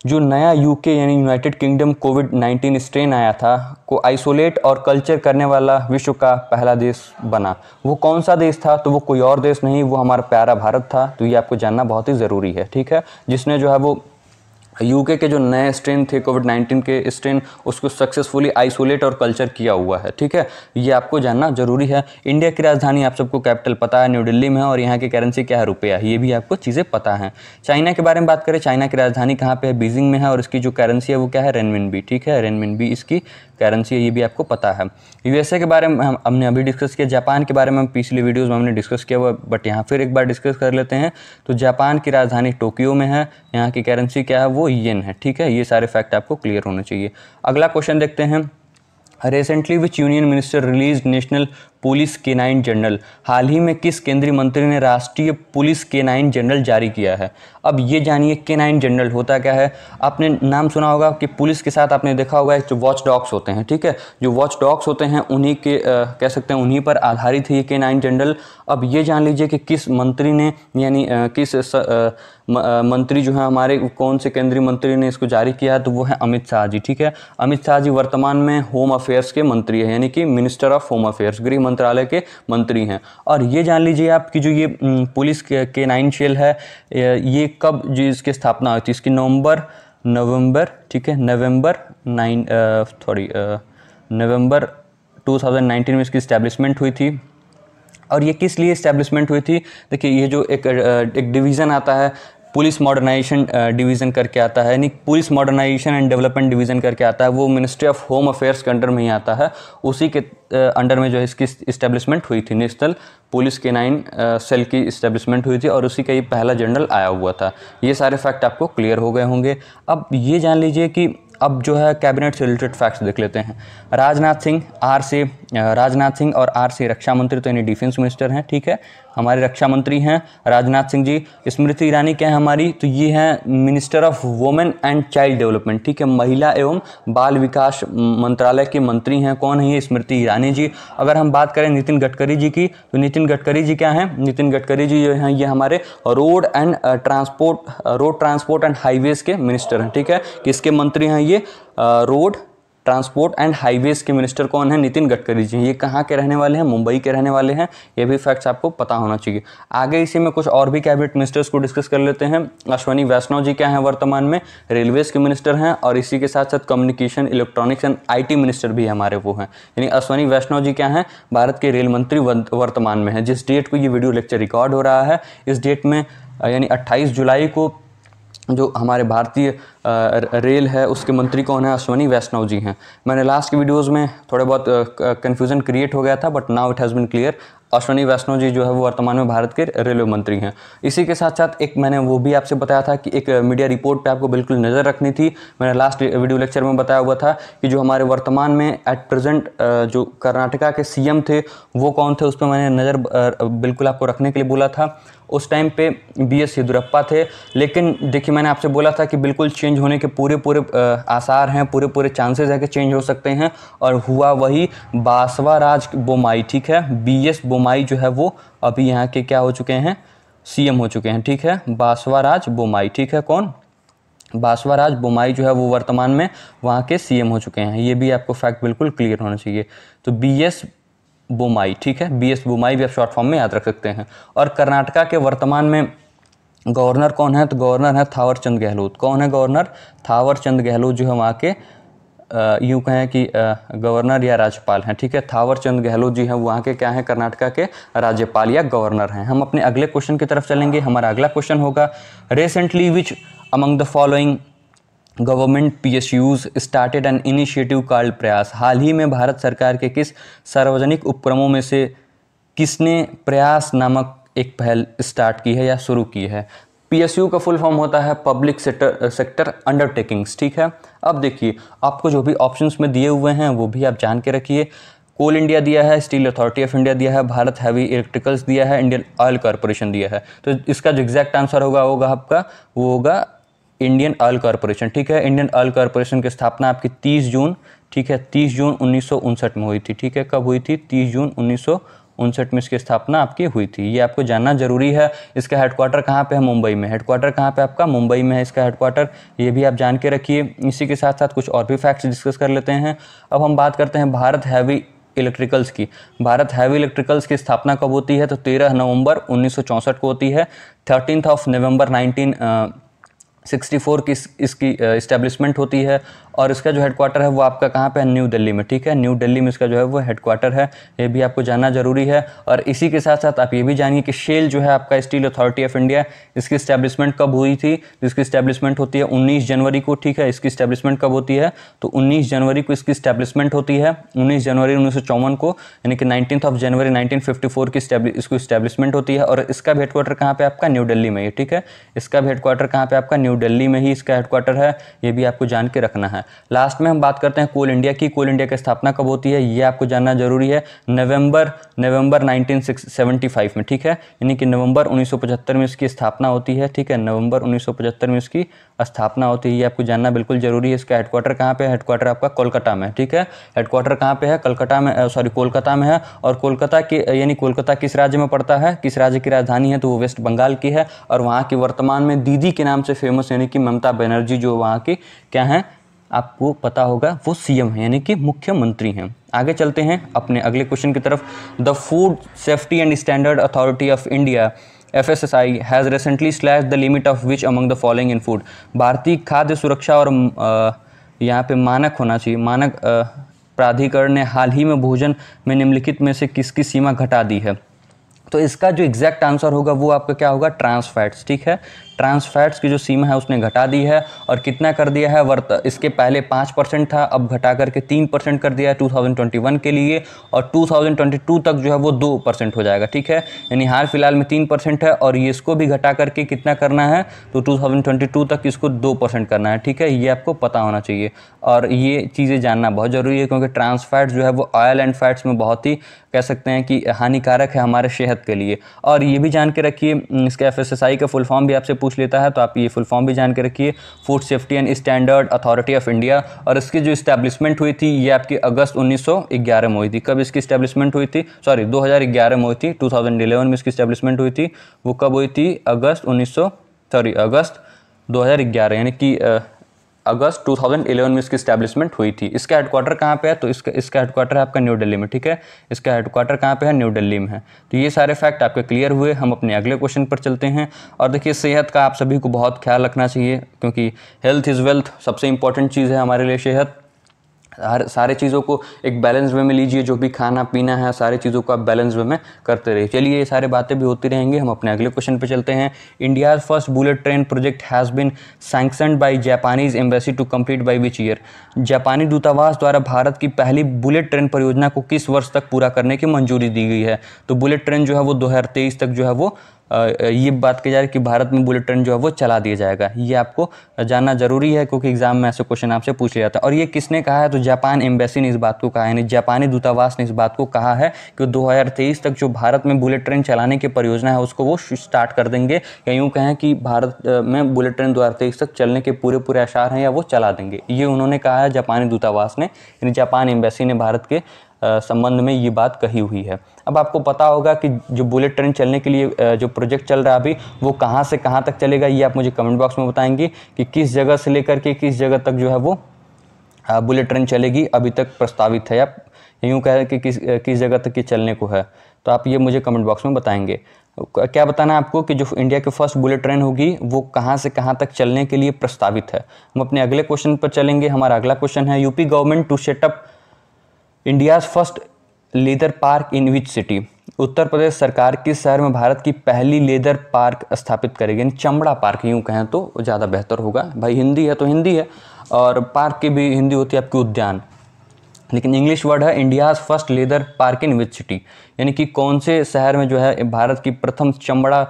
जो नया यूके यानी यूनाइटेड किंगडम कोविड 19 स्ट्रेन आया था को आइसोलेट और कल्चर करने वाला विश्व का पहला देश बना वो कौन सा देश था तो वो कोई और देश नहीं वो हमारा प्यारा भारत था तो ये आपको जानना बहुत ही ज़रूरी है ठीक है जिसने जो है वो यूके के जो नए स्ट्रेन थे कोविड 19 के स्ट्रेन उसको सक्सेसफुली आइसोलेट और कल्चर किया हुआ है ठीक है ये आपको जानना जरूरी है इंडिया की राजधानी आप सबको कैपिटल पता है न्यू दिल्ली में और यहाँ की करेंसी क्या है रुपया ये भी आपको चीज़ें पता है चाइना के बारे में बात करें चाइना की राजधानी कहाँ पर है बीजिंग में है और इसकी जो करेंसी है वो क्या है रेनमिन ठीक है रेनमिन इसकी करेंसी है ये भी आपको पता है यूएसए के बारे में हम हमने अभी डिस्कस किया जापान के बारे में हम पिछली वीडियोज़ में हमने डिस्कस किया हुआ बट यहाँ फिर एक बार डिस्कस कर लेते हैं तो जापान की राजधानी टोक्यो में है यहाँ की करेंसी क्या है वो येन है ठीक है ये सारे फैक्ट आपको क्लियर होने चाहिए अगला क्वेश्चन देखते हैं recently which union minister release national police K nine journal हाल ही में किस केंद्रीय मंत्री ने राष्ट्रीय पुलिस के नाइन जनरल जारी किया है अब ये जानिए के नाइन जनरल होता क्या है आपने नाम सुना होगा कि पुलिस के साथ आपने देखा होगा जो वॉच डॉग्स होते हैं ठीक है जो वॉच डॉग्स होते हैं उन्हीं के आ, कह सकते हैं उन्हीं पर आधारित है ये के नाइन जनरल अब ये जान लीजिए कि किस मंत्री ने यानी किस स, आ, मंत्री जो है हमारे कौन से केंद्रीय मंत्री ने इसको जारी किया है तो वो है अमित शाह जी ठीक है अमित शाह जी वर्तमान में होम अफेयर्स के मंत्री हैं यानी कि मिनिस्टर ऑफ होम अफेयर्स गृह मंत्रालय के मंत्री हैं और ये जान लीजिए आप कि जो ये पुलिस के नाइन शेल है ये कब जो इसकी स्थापना हुई थी इसकी नवंबर नवंबर ठीक है नवंबर नाइन सॉरी नवंबर 2019 में इसकी इस्टेब्लिशमेंट हुई थी और ये किस लिए इस्टेब्लिशमेंट हुई थी देखिए ये जो एक एक डिवीज़न आता है पुलिस मॉडर्नाइजेशन डिवीज़न करके आता है यानी police modernisation and development division करके आता है वो मिनिस्ट्री ऑफ होम अफेयर्स के अंडर में ही आता है उसी के अंडर में जो है इसकी इस्टेब्लिशमेंट हुई थी national police K nine cell की इस्टेब्लिशमेंट हुई थी और उसी का ये पहला जनरल आया हुआ था ये सारे फैक्ट आपको क्लियर हो गए होंगे अब ये जान लीजिए कि अब जो है कैबिनेट से रिलेटेड फैक्ट्स देख लेते हैं राजनाथ सिंह आर से राजनाथ सिंह और आर से रक्षा मंत्री तो यानी डिफेंस मिनिस्टर हैं ठीक है हमारे रक्षा मंत्री हैं राजनाथ सिंह जी स्मृति ईरानी क्या है हमारी तो ये हैं minister of women and child development ठीक है महिला एवं बाल विकास मंत्रालय के मंत्री हैं कौन है ये स्मृति ईरानी जी अगर हम बात करें नितिन गडकरी जी की तो नितिन गडकरी जी क्या हैं नितिन गडकरी जी जो हैं ये हमारे road and transport road transport and highways के मिनिस्टर हैं ठीक है किसके मंत्री हैं ये रोड ट्रांसपोर्ट एंड हाईवेज के मिनिस्टर कौन है नितिन गडकरी जी ये कहाँ के रहने वाले हैं मुंबई के रहने वाले हैं ये भी फैक्ट्स आपको पता होना चाहिए आगे इसी में कुछ और भी कैबिनेट मिनिस्टर्स को डिस्कस कर लेते हैं अश्वनी वैष्णव जी क्या हैं वर्तमान में रेलवेज के मिनिस्टर हैं और इसी के साथ साथ communication electronics and I minister भी हमारे वो हैं यानी अश्वनी वैष्णव जी क्या हैं भारत के रेल मंत्री वर्तमान में हैं जिस डेट को ये वीडियो लेक्चर रिकॉर्ड हो रहा है इस डेट में यानी 28 जुलाई को जो हमारे भारतीय रेल है उसके मंत्री कौन है अश्वनी वैष्णव जी हैं मैंने लास्ट के वीडियोस में थोड़े बहुत कन्फ्यूज़न क्रिएट हो गया था but now it has been clear Ashwini Vaishnaw ji जो है वो वर्तमान में भारत के रेलवे मंत्री हैं इसी के साथ साथ एक मैंने वो भी आपसे बताया था कि एक मीडिया रिपोर्ट पे आपको बिल्कुल नज़र रखनी थी मैंने लास्ट वीडियो लेक्चर में बताया हुआ था कि जो हमारे वर्तमान में एट प्रेजेंट जो कर्नाटका के सीएम थे वो कौन थे उस पर मैंने नज़र बिल्कुल आपको रखने के लिए बोला था उस टाइम पे बी एस येदुरप्पा थे लेकिन देखिए मैंने आपसे बोला था कि बिल्कुल चेंज होने के पूरे पूरे आसार हैं पूरे पूरे चांसेस हैं कि चेंज हो सकते हैं और हुआ वही बासवा राज बोमाई ठीक है बी एस बोमाई जो है वो अभी यहाँ के क्या हो चुके हैं सी हो चुके हैं ठीक है बासवा राज बोमाई ठीक है कौन बासवाराज बोमाई जो है वो वर्तमान में वहाँ के सीएम हो चुके हैं ये भी आपको फैक्ट बिल्कुल क्लियर होना चाहिए तो बी एस बोमाई ठीक है बी एस बोमाई भी आप शॉर्ट फॉर्म में याद रख सकते हैं और कर्नाटका के वर्तमान में गवर्नर कौन है तो गवर्नर है थावर चंद गहलोत कौन है गवर्नर थावर चंद गहलोत जो है वहाँ के यूँ कहें कि गवर्नर या राज्यपाल हैं ठीक है थावर चंद गहलोत जी हैं वहाँ के क्या हैं कर्नाटका के राज्यपाल या गवर्नर हैं हम अपने अगले क्वेश्चन की तरफ चलेंगे हमारा अगला क्वेश्चन होगा recently which among the following government P S Us started an initiative called Prayas हाल ही में भारत सरकार के किस सार्वजनिक उपक्रमों में से किसने प्रयास नामक एक पहल स्टार्ट की है या शुरू की है पी एस यू का फुल फॉर्म होता है पब्लिक सेक्टर सेक्टर अंडरटेकिंग्स ठीक है अब देखिए आपको जो भी ऑप्शंस में दिए हुए हैं वो भी आप जान के रखिए कोल इंडिया दिया है स्टील अथॉरिटी ऑफ इंडिया दिया है भारत हैवी इलेक्ट्रिकल्स दिया है इंडियन ऑयल कॉरपोरेशन दिया है तो इसका जो एग्जैक्ट आंसर होगा होगा आपका वो होगा इंडियन ऑयल कॉरपोरेशन ठीक है इंडियन ऑयल कॉरपोरेशन की स्थापना आपकी 30 जून ठीक है 30 जून उन्नीस में हुई थी ठीक है कब हुई थी 30 जून उन्नीस उनसठ में इसकी स्थापना आपकी हुई थी ये आपको जानना जरूरी है इसका हेडक्वार्टर कहाँ पे है मुंबई में हेडक्वार्टर कहाँ पे आपका मुंबई में है इसका हेडक्वार्टर ये भी आप जान के रखिए इसी के साथ साथ कुछ और भी फैक्ट्स डिस्कस कर लेते हैं अब हम बात करते हैं भारत हैवी इलेक्ट्रिकल्स की भारत हैवी इलेक्ट्रिकल्स की स्थापना कब होती है तो तेरह नवंबर उन्नीस को होती है थर्टीन ऑफ नवंबर नाइनटीन 64 की इसकी इस्टेब्लिशमेंट होती है और इसका जो हेडक्वार्टर है वो आपका कहाँ पे है न्यू दिल्ली में ठीक है न्यू दिल्ली में इसका जो है वो हेडक्वार्टर है ये भी आपको जानना जरूरी है और इसी के साथ साथ आप ये भी जानिए कि शेल जो है आपका स्टील अथॉरिटी ऑफ इंडिया इसकी स्टैब्लिशमेंट कब हुई थी जिसकी स्टैब्लिशमेंट होती है उन्नीस जनवरी को ठीक है इसकी स्टैब्लिशमेंट कब होती है तो उन्नीस जनवरी को इसकी स्टैब्लिशमेंट होती है उन्नीस जनवरी उन्नीस को यानी कि नाइनटीन ऑफ जनवरी नाइनटीन की इसको स्टैब्लिशमेंट होती है और इसका भी हेडक्वार्टर कहाँ पर आपका न्यू दिल्ली में ही ठीक है इसका भी हेडक्वार्टर कहाँ पर आपका न्यू दिल्ली में ही इसका हेडक्वार्टर है ये भी आपको जान के रखना है लास्ट में हम बात करते हैं कोल इंडिया की कोल इंडिया की स्थापना कब होती है ये आपको जानना जरूरी है नवंबर नवंबर 1975 में ठीक है यानी कि नवंबर 1975 में इसकी स्थापना होती है ठीक है नवंबर 1975 में इसकी स्थापना होती है ये आपको जानना बिल्कुल जरूरी है इसका हेडक्वार्टर कहाँ पे हेडक्वार्टर आपका कोलकाता में ठीक है हेडक्वार्टर कहाँ पे है कलकत्ता में सॉरी कोलकाता में है और कोलकाता की यानी कोलकाता किस राज्य में पड़ता है किस राज्य की राजधानी है तो वो वेस्ट बंगाल की है और वहाँ की वर्तमान में दीदी के नाम से फेमस यानी कि ममता बनर्जी जो वहाँ की क्या है आपको पता होगा वो सीएम है यानी कि मुख्यमंत्री हैं आगे चलते हैं अपने अगले क्वेश्चन की तरफ the food safety and standard authority of India F S S I has recently slash the limit of which among the following in food भारतीय खाद्य सुरक्षा और यहाँ पे मानक होना चाहिए मानक प्राधिकरण ने हाल ही में भोजन में निम्नलिखित में से किसकी सीमा घटा दी है तो इसका जो एग्जैक्ट आंसर होगा वो आपका क्या होगा ट्रांस फैट्स ठीक है ट्रांस फैट्स की जो सीमा है उसने घटा दी है और कितना कर दिया है वर्त इसके पहले पाँच परसेंट था अब घटा करके तीन परसेंट कर दिया है 2021 के लिए और 2022 तक जो है वो दो परसेंट हो जाएगा ठीक है यानी हाल फिलहाल में तीन परसेंट है और ये इसको भी घटा करके कितना करना है तो टू तक इसको दो परसेंट करना है ठीक है ये आपको पता होना चाहिए और ये चीज़ें जानना बहुत ज़रूरी है क्योंकि ट्रांस फैट्स जो है वो ऑयल एंड फैट्स में बहुत ही कह सकते हैं कि हानिकारक है हमारे सेहत के लिए और ये भी जान के रखिए इसके एफ का फुल फॉर्म भी आपसे पूछ पूछ लेता है तो आप ये फुल फॉर्म भी जान के रखिए food safety and standard authority of India और इसकी जो इस्टेब्लिशमेंट हुई थी ये आपकी अगस्त 1911 में हुई थी कब इसकी इस्टेब्लिशमेंट हुई थी सॉरी 2011 में हुई थी 2011 में इसकी इस्टेब्लिशमेंट हुई थी वो कब हुई थी अगस्त उन्नीस सॉरी अगस्त दो यानी कि अगस्त 2011 में इसकी स्टैब्लिशमेंट हुई थी इसका हेडक्वार्टर कहाँ पे है तो इसका इसका हेडक्वार्टर है आपका न्यू दिल्ली में ठीक है इसका हेडक्वार्टर कहाँ पे है न्यू दिल्ली में है तो ये सारे फैक्ट आपके क्लियर हुए हम अपने अगले क्वेश्चन पर चलते हैं और देखिए सेहत का आप सभी को बहुत ख्याल रखना चाहिए क्योंकि हेल्थ इज़ वेल्थ सबसे इंपॉर्टेंट चीज़ है हमारे लिए सेहत हर सारे चीज़ों को एक बैलेंस वे में लीजिए जो भी खाना पीना है सारे चीज़ों को आप बैलेंस वे में करते रहिए चलिए ये सारे बातें भी होती रहेंगी हम अपने अगले क्वेश्चन पर चलते हैं India's first bullet train project has been sanctioned by Japanese embassy to complete by which year जापानी दूतावास द्वारा भारत की पहली बुलेट ट्रेन परियोजना को किस वर्ष तक पूरा करने की मंजूरी दी गई है तो बुलेट ट्रेन जो है वो दो तक जो है वो ये बात की जा रही है कि भारत में बुलेट ट्रेन जो है वो चला दिया जाएगा ये आपको जानना जरूरी है क्योंकि एग्जाम में ऐसे क्वेश्चन आपसे पूछ लिया जाता है और ये किसने कहा है तो जापान एम्बेसी ने इस बात को कहा है जापानी दूतावास ने इस बात को कहा है कि दो तक जो भारत में बुलेट ट्रेन चलाने की परियोजना है उसको वो स्टार्ट कर देंगे या यूँ कहें कि भारत में बुलेट ट्रेन दो तक चलने के पूरे पूरे आशार हैं या वो चला देंगे ये उन्होंने कहा है जापानी दूतावास ने यानी जापान एम्बेसी ने भारत के संबंध में ये बात कही हुई है अब आपको पता होगा कि जो बुलेट ट्रेन चलने के लिए जो प्रोजेक्ट चल रहा है अभी वो कहाँ से कहाँ तक चलेगा ये आप मुझे कमेंट बॉक्स में बताएंगे कि किस जगह से लेकर के किस जगह तक जो है वो बुलेट ट्रेन चलेगी अभी तक प्रस्तावित है या यूँ कह कि किस किस जगह तक ये चलने को है तो आप ये मुझे कमेंट बॉक्स में बताएंगे क्या बताना है आपको कि जो इंडिया की फर्स्ट बुलेट ट्रेन होगी वो कहाँ से कहाँ तक चलने के लिए प्रस्तावित है हम अपने अगले क्वेश्चन पर चलेंगे हमारा अगला क्वेश्चन है UP government to set up India's first leather park in which city Uttar Pradesh सरकार किस शहर में भारत की पहली लेदर पार्क स्थापित करेगी यानी चमड़ा पार्क यूँ कहें तो ज़्यादा बेहतर होगा भाई हिंदी है तो हिंदी है और पार्क की भी हिंदी होती है आपकी उद्यान लेकिन इंग्लिश वर्ड है India's first leather park in which city यानी कि कौन से शहर में जो है भारत की प्रथम चमड़ा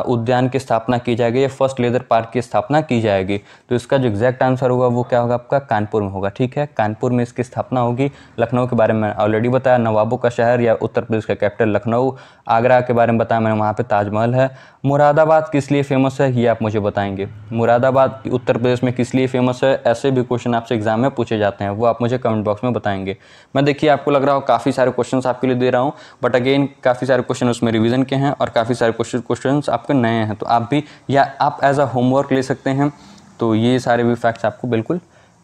उद्यान की स्थापना की जाएगी या फर्स्ट लेदर पार्क की स्थापना की जाएगी तो इसका जो एग्जैक्ट आंसर होगा वो क्या होगा आपका कानपुर में होगा ठीक है कानपुर में इसकी स्थापना होगी लखनऊ के बारे में मैंने ऑलरेडी बताया नवाबों का शहर या उत्तर प्रदेश का कैपिटल लखनऊ आगरा के बारे में बताया मैंने वहाँ पर ताजमहल है मुरादाबाद किस लिए फेमस है ये आप मुझे बताएंगे मुरादाबाद उत्तर प्रदेश में किस लिए फेमस है ऐसे भी क्वेश्चन आपसे एग्जाम में पूछे जाते हैं वो आप मुझे कमेंट बॉक्स में बताएंगे मैं देखिए आपको लग रहा हो काफ़ी सारे क्वेश्चन आपके लिए दे रहा हूँ बट अगेन काफ़ी सारे क्वेश्चन उसमें रिविजन के हैं और काफ़ी सारे क्वेश्चन आप आपके नए हैं तो आप भी या आप एज अ होमवर्क ले सकते हैं तो ये सारे भी फैक्ट्स आपको बिल्कुल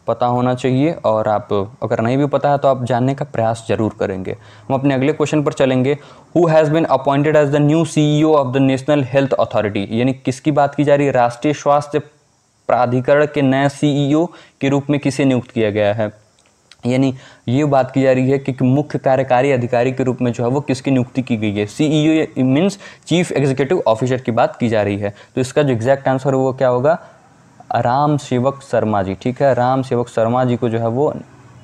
पता होना चाहिए और आप अगर नहीं भी पता है तो आप जानने का प्रयास जरूर करेंगे हम अपने अगले क्वेश्चन पर चलेंगे who has been appointed as the new CEO of the national health authority यानी किसकी बात की जा रही है राष्ट्रीय स्वास्थ्य प्राधिकरण के नए सीईओ e के रूप में किसे नियुक्त किया गया है यानी ये बात की जा रही है कि, कि मुख्य कार्यकारी अधिकारी के रूप में जो है वो किसकी नियुक्ति की गई है CEO means chief executive officer की बात की जा रही है तो इसका जो एग्जैक्ट आंसर है वो क्या होगा राम सेवक शर्मा जी ठीक है राम सेवक शर्मा जी को जो है वो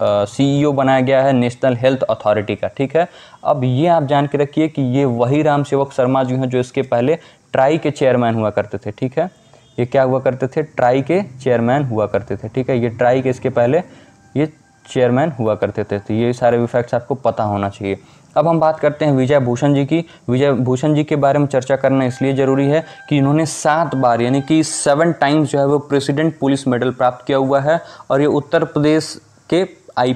सीईओ e बनाया गया है नेशनल हेल्थ अथॉरिटी का ठीक है अब ये आप जान के रखिए कि ये वही राम सेवक शर्मा जी हैं जो इसके पहले ट्राई के चेयरमैन हुआ करते थे ठीक है ये क्या हुआ करते थे ट्राई के चेयरमैन हुआ करते थे ठीक है ये ट्राई के इसके पहले ये चेयरमैन हुआ करते थे तो ये सारे भी फैक्ट्स आपको पता होना चाहिए अब हम बात करते हैं विजय भूषण जी की विजय भूषण जी के बारे में चर्चा करना इसलिए ज़रूरी है कि इन्होंने सात बार यानी कि सेवन टाइम्स जो है वो प्रेसिडेंट पुलिस मेडल प्राप्त किया हुआ है और ये उत्तर प्रदेश के आई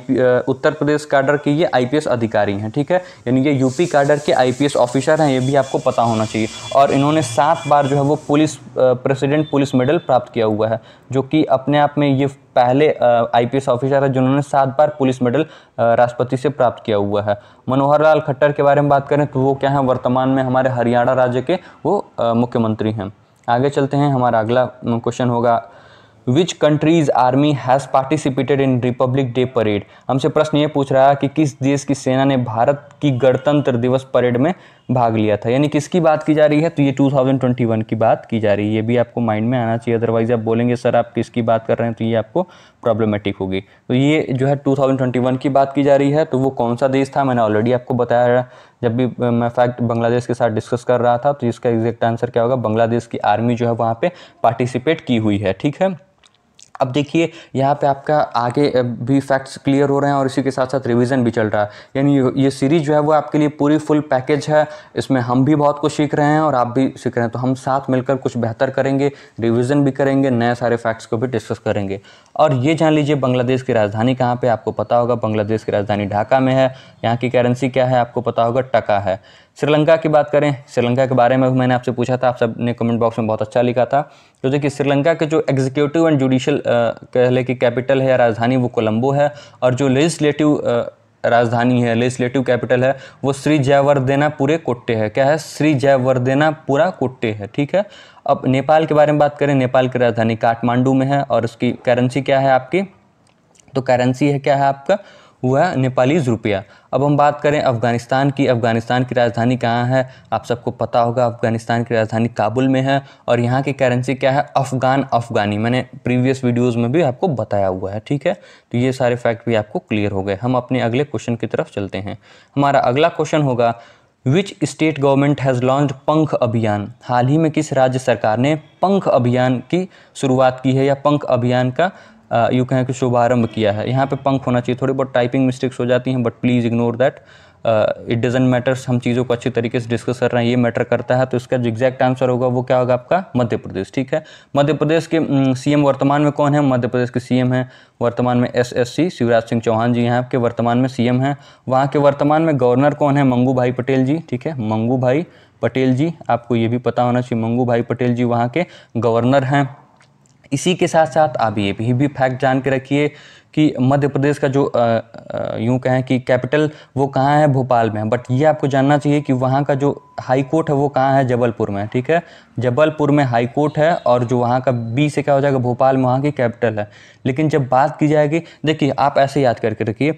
उत्तर प्रदेश काडर के ये आईपीएस अधिकारी हैं ठीक है यानी ये यूपी काडर के आईपीएस ऑफिसर हैं ये भी आपको पता होना चाहिए और इन्होंने सात बार जो है वो पुलिस प्रेसिडेंट पुलिस मेडल प्राप्त किया हुआ है जो कि अपने आप में ये पहले आईपीएस ऑफिसर है जिन्होंने सात बार पुलिस मेडल राष्ट्रपति से प्राप्त किया हुआ है मनोहर लाल खट्टर के बारे में बात करें तो वो क्या है वर्तमान में हमारे हरियाणा राज्य के वो मुख्यमंत्री हैं आगे चलते हैं हमारा अगला क्वेश्चन होगा which country's army has participated in Republic Day parade हमसे प्रश्न ये पूछ रहा है कि किस देश की सेना ने भारत की गणतंत्र दिवस परेड में भाग लिया था यानी किसकी बात की जा रही है तो ये 2021 की बात की जा रही है ये भी आपको माइंड में आना चाहिए अदरवाइज आप बोलेंगे सर आप किसकी बात कर रहे हैं तो ये आपको प्रॉब्लमेटिक होगी तो ये जो है 2021 की बात की जा रही है तो वो कौन सा देश था मैंने ऑलरेडी आपको बताया जब भी मैं फैक्ट बांग्लादेश के साथ डिस्कस कर रहा था तो इसका एग्जैक्ट आंसर क्या होगा बांग्लादेश की आर्मी जो है वहाँ पर पार्टिसिपेट की हुई है ठीक है अब देखिए यहाँ पे आपका आगे भी फैक्ट्स क्लियर हो रहे हैं और इसी के साथ साथ रिवीजन भी चल रहा है यानी ये सीरीज जो है वो आपके लिए पूरी फुल पैकेज है इसमें हम भी बहुत कुछ सीख रहे हैं और आप भी सीख रहे हैं तो हम साथ मिलकर कुछ बेहतर करेंगे रिविज़न भी करेंगे नए सारे फैक्ट्स को भी डिस्कस करेंगे और ये जान लीजिए बांग्लादेश की राजधानी कहाँ पर आपको पता होगा बांग्लादेश की राजधानी ढाका में है यहाँ की करेंसी क्या है आपको पता होगा टका है श्रीलंका की बात करें श्रीलंका के बारे में मैंने आपसे पूछा था आप सब ने कमेंट बॉक्स में बहुत अच्छा लिखा था तो देखिए श्रीलंका के जो एग्जीक्यूटिव एंड जुडिशल कहले की कैपिटल है या राजधानी वो कोलंबो है और जो लेजिस्लेटिव राजधानी है लेजिस्लेटिव कैपिटल है वो श्री जयवर्देना पूरे कोट्टे है क्या है श्री जयवर्देना पूरा कोट्टे है ठीक है अब नेपाल के बारे में बात करें नेपाल की राजधानी काठमांडू में है और उसकी करेंसी क्या है आपकी तो करेंसी है क्या है आपका हुआ नेपालीज रुपया अब हम बात करें अफ़गानिस्तान की अफ़गानिस्तान की राजधानी कहाँ है आप सबको पता होगा अफ़गानिस्तान की राजधानी काबुल में है और यहाँ की करेंसी क्या है अफ़गान अफ़गानी मैंने प्रीवियस वीडियोस में भी आपको बताया हुआ है ठीक है तो ये सारे फैक्ट भी आपको क्लियर हो गए हम अपने अगले क्वेश्चन की तरफ चलते हैं हमारा अगला क्वेश्चन होगा which state government has launch Pankh Abhiyan हाल ही में किस राज्य सरकार ने पंख अभियान की शुरुआत की है या पंख अभियान का यूँ कहें कि शुभारंभ किया है यहाँ पे पंख होना चाहिए थोड़ी बहुत टाइपिंग मिस्टेक्स हो जाती हैं but please ignore that it doesn't matters हम चीज़ों को अच्छे तरीके से डिस्कस कर रहे हैं ये मैटर करता है तो इसका जो एग्जैक्ट आंसर होगा वो क्या होगा आपका मध्य प्रदेश ठीक है मध्य प्रदेश के एम वर्तमान में कौन है मध्य प्रदेश के एम हैं वर्तमान में S S C Shivraj Singh Chouhan ji यहाँ आपके वर्तमान में एम हैं वहाँ के वर्तमान में गवर्नर कौन है मंगू भाई पटेल जी ठीक है मंगू भाई पटेल जी आपको ये भी पता होना चाहिए मंगू भाई पटेल जी वहाँ के गवर्नर हैं इसी के साथ साथ आप ये भी भी फैक्ट जान के रखिए कि मध्य प्रदेश का जो यूँ कहें कि कैपिटल वो कहाँ है भोपाल में है बट ये आपको जानना चाहिए कि वहाँ का जो हाई कोर्ट है वो कहाँ है जबलपुर में ठीक है जबलपुर में हाई कोर्ट है और जो वहाँ का बी से क्या हो जाएगा भोपाल में वहाँ की कैपिटल है लेकिन जब बात की जाएगी देखिए आप ऐसे याद करके रखिए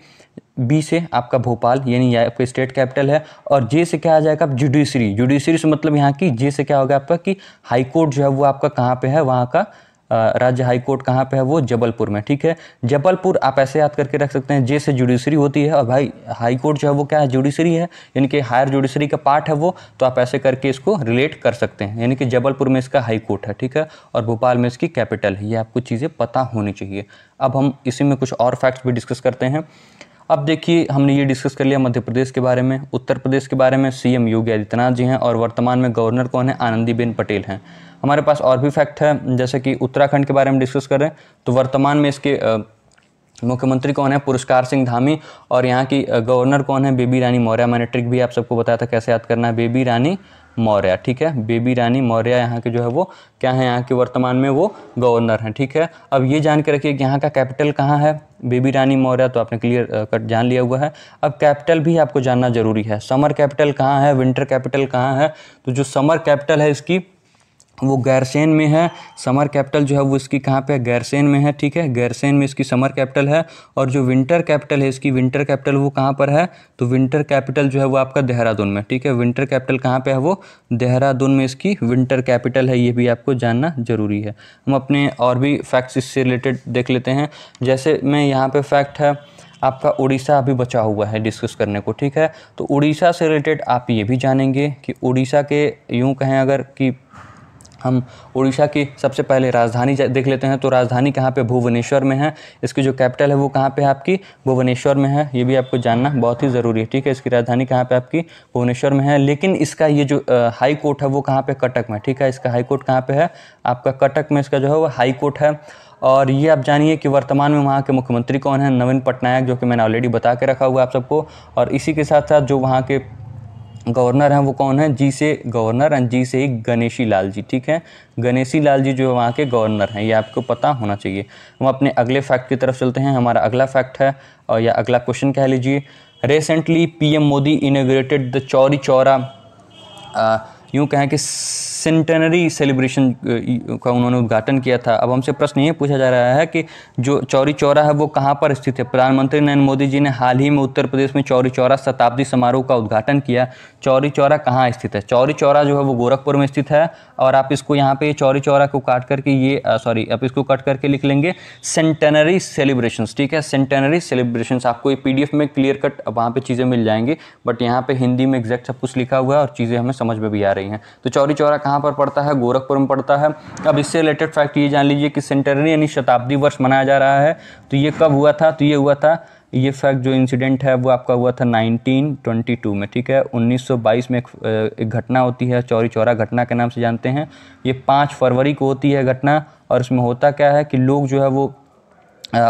बी से आपका भोपाल यानी आपका स्टेट कैपिटल है और जे से क्या आ जाएगा आप जुडिशरी जुडिशरी से मतलब यहाँ की जे से क्या होगा आपका कि हाई कोर्ट जो है वो आपका कहाँ पे है वहाँ का राज्य हाईकोर्ट कहाँ पे है वो जबलपुर में ठीक है जबलपुर आप ऐसे याद करके रख सकते हैं जैसे जुडिशरी होती है और भाई हाईकोर्ट जो है वो क्या है जुडिशरी है यानी कि हायर जुडिशरी का पार्ट है वो तो आप ऐसे करके इसको रिलेट कर सकते हैं यानी कि जबलपुर में इसका हाईकोर्ट है ठीक है और भोपाल में इसकी कैपिटल है ये आपको चीज़ें पता होनी चाहिए अब हम इसी में कुछ और फैक्ट्स भी डिस्कस करते हैं अब देखिए हमने ये डिस्कस कर लिया मध्य प्रदेश के बारे में उत्तर प्रदेश के बारे में सीएम योगी आदित्यनाथ जी हैं और वर्तमान में गवर्नर कौन है आनंदीबेन पटेल हैं हमारे पास और भी फैक्ट है जैसे कि उत्तराखंड के बारे में डिस्कस करें तो वर्तमान में इसके मुख्यमंत्री कौन है पुरस्कार सिंह धामी और यहाँ की गवर्नर कौन है बेबी रानी मौर्य मैंने ट्रिक भी आप सबको बताया था कैसे याद करना है बेबी रानी मौर्य ठीक है बेबी रानी मौर्य यहाँ के जो है वो क्या है यहाँ के वर्तमान में वो गवर्नर हैं ठीक है अब ये जान के रखिए कि यहाँ का कैपिटल कहाँ है बेबी रानी मौर्य तो आपने क्लियर कट जान लिया हुआ है अब कैपिटल भी आपको जानना जरूरी है समर कैपिटल कहाँ है विंटर कैपिटल कहाँ है तो जो समर कैपिटल है इसकी वो गैरसेन में है समर कैपिटल जो है वो इसकी कहाँ पे है गैरसेन में है ठीक है गैरसेन में इसकी समर कैपिटल है और जो विंटर कैपिटल है इसकी विंटर कैपिटल वो कहाँ पर है तो विंटर कैपिटल जो है वो आपका देहरादून में ठीक है विंटर कैपिटल कहाँ पे है वो देहरादून में इसकी विंटर कैपिटल है ये भी आपको जानना ज़रूरी है हम अपने और भी फैक्ट्स इससे रिलेटेड देख लेते हैं जैसे मैं यहाँ पर फैक्ट है आपका उड़ीसा अभी बचा हुआ है डिस्कस करने को ठीक है तो उड़ीसा से रिलेटेड आप ये भी जानेंगे कि उड़ीसा के यूँ कहें अगर कि हम उड़ीसा की सबसे पहले राजधानी देख लेते हैं तो राजधानी कहाँ पे भुवनेश्वर में है इसकी जो कैपिटल है वो कहाँ पे है आपकी भुवनेश्वर में है ये भी आपको जानना बहुत ही ज़रूरी है ठीक है इसकी राजधानी कहाँ पे आपकी भुवनेश्वर में है लेकिन इसका ये जो हाई कोर्ट है वो कहाँ पे कटक में ठीक है इसका हाई कोर्ट कहाँ पर है आपका कटक में इसका जो है वो हाई कोर्ट है और ये आप जानिए कि वर्तमान में वहाँ के मुख्यमंत्री कौन है नवीन पटनायक जो कि मैंने ऑलरेडी बता के रखा हुआ है आप सबको और इसी के साथ साथ जो वहाँ के गवर्नर हैं वो कौन है जी से गवर्नर एंड जी से एक गणेशी लाल जी ठीक है गणेशी लाल जी जो वहाँ के गवर्नर हैं ये आपको पता होना चाहिए हम अपने अगले फैक्ट की तरफ चलते हैं हमारा अगला फैक्ट है और या अगला क्वेश्चन कह लीजिए recently PM Modi inaugurated the Chauri Chaura यूँ कहें कि स... सेंटेनरी सेलिब्रेशन uh, का उन्होंने उद्घाटन किया था अब हमसे प्रश्न ये पूछा जा रहा है कि जो चौरी चौरा है वो कहाँ पर स्थित है प्रधानमंत्री नरेंद्र मोदी जी ने हाल ही में उत्तर प्रदेश में चौरी चौरा शताब्दी समारोह का उद्घाटन किया चौरी चौरा कहाँ स्थित है चौरी चौरा जो है वो गोरखपुर में स्थित है और आप इसको यहाँ पे चौरी चौरा को काट करके ये सॉरी आप इसको कट करके लिख लेंगे सेंटेनरी सेलिब्रेशन ठीक है सेंटेनरी सेलिब्रेशन आपको ये पी में क्लियर कट वहाँ पर चीज़ें मिल जाएंगी बट यहाँ पर हिंदी में एग्जैक्ट सब कुछ लिखा हुआ है और चीज़ें हमें समझ में भी आ रही हैं तो चौरी चौरा कहाँ कहाँ पर पड़ता है गोरखपुर में पड़ता है अब इससे रिलेटेड फैक्ट ये जान लीजिए कि सेंटरनी यानी शताब्दी वर्ष मनाया जा रहा है तो ये कब हुआ था तो ये हुआ था ये फैक्ट जो इंसिडेंट है वो आपका हुआ था 1922 में ठीक है 1922 में एक घटना होती है चौरी चौरा घटना के नाम से जानते हैं ये पाँच फरवरी को होती है घटना और इसमें होता क्या है कि लोग जो है वो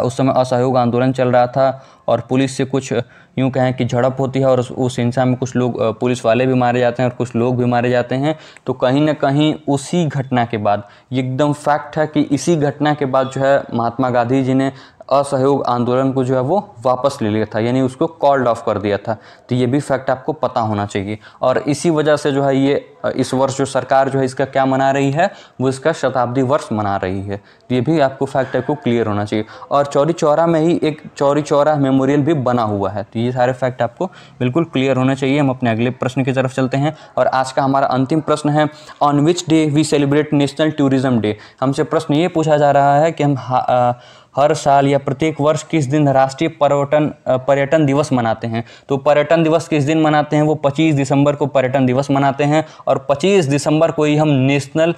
उस समय असहयोग आंदोलन चल रहा था और पुलिस से कुछ यूँ कहें कि झड़प होती है और उस, हिंसा में कुछ लोग पुलिस वाले भी मारे जाते हैं और कुछ लोग भी मारे जाते हैं तो कहीं ना कहीं उसी घटना के बाद एकदम फैक्ट है कि इसी घटना के बाद जो है महात्मा गांधी जी ने असहयोग आंदोलन को जो है वो वापस ले लिया था यानी उसको कॉल्ड ऑफ कर दिया था तो ये भी फैक्ट आपको पता होना चाहिए और इसी वजह से जो है ये इस वर्ष जो सरकार जो है इसका क्या मना रही है वो इसका शताब्दी वर्ष मना रही है तो ये भी आपको फैक्ट आपको क्लियर होना चाहिए और चौरी चौरा में ही एक चौरी चौरा मेमोरियल भी बना हुआ है तो ये सारे फैक्ट आपको बिल्कुल क्लियर होना चाहिए हम अपने अगले प्रश्न की तरफ चलते हैं और आज का हमारा अंतिम प्रश्न है on which day we celebrate national tourism day हमसे प्रश्न ये पूछा जा रहा है कि हम हर साल या प्रत्येक वर्ष किस दिन राष्ट्रीय पर्यटन पर्यटन दिवस मनाते हैं तो पर्यटन दिवस किस दिन मनाते हैं वो 25 दिसंबर को पर्यटन दिवस मनाते हैं और 25 दिसंबर को ही हम नेशनल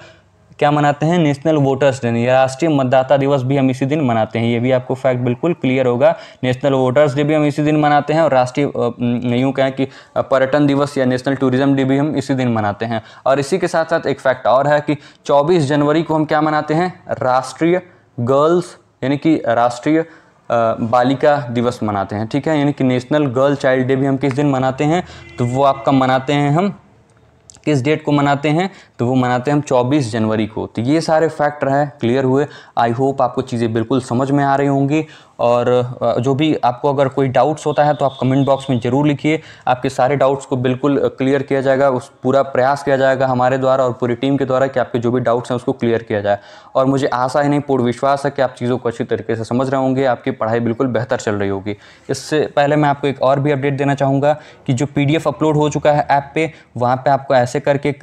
क्या मनाते हैं नेशनल वोटर्स डे या राष्ट्रीय मतदाता दिवस भी हम इसी दिन मनाते हैं ये भी आपको फैक्ट बिल्कुल क्लियर होगा नेशनल वोटर्स डे भी हम इसी दिन मनाते हैं और राष्ट्रीय यूँ कहें कि पर्यटन दिवस या नेशनल टूरिज्म डे भी हम इसी दिन मनाते हैं और इसी के साथ साथ एक फैक्ट और है कि चौबीस जनवरी को हम क्या मनाते हैं राष्ट्रीय गर्ल्स यानी कि राष्ट्रीय बालिका दिवस मनाते हैं ठीक है यानी कि नेशनल गर्ल चाइल्ड डे भी हम किस दिन मनाते हैं तो वो आपका मनाते हैं हम किस डेट को मनाते हैं तो वो मनाते हैं हम 24 जनवरी को तो ये सारे फैक्ट रहे क्लियर हुए आई होप आपको चीज़ें बिल्कुल समझ में आ रही होंगी और जो भी आपको अगर कोई डाउट्स होता है तो आप कमेंट बॉक्स में ज़रूर लिखिए आपके सारे डाउट्स को बिल्कुल क्लियर किया जाएगा उस पूरा प्रयास किया जाएगा हमारे द्वारा और पूरी टीम के द्वारा कि आपके जो भी डाउट्स हैं उसको क्लियर किया जाए और मुझे आशा ही नहीं पूर्ण विश्वास है कि आप चीज़ों को अच्छी तरीके से समझ रहे होंगे आपकी पढ़ाई बिल्कुल बेहतर चल रही होगी इससे पहले मैं आपको एक और भी अपडेट देना चाहूँगा कि जो पी अपलोड हो चुका है ऐप पर वहाँ पर आपको ऐसे करके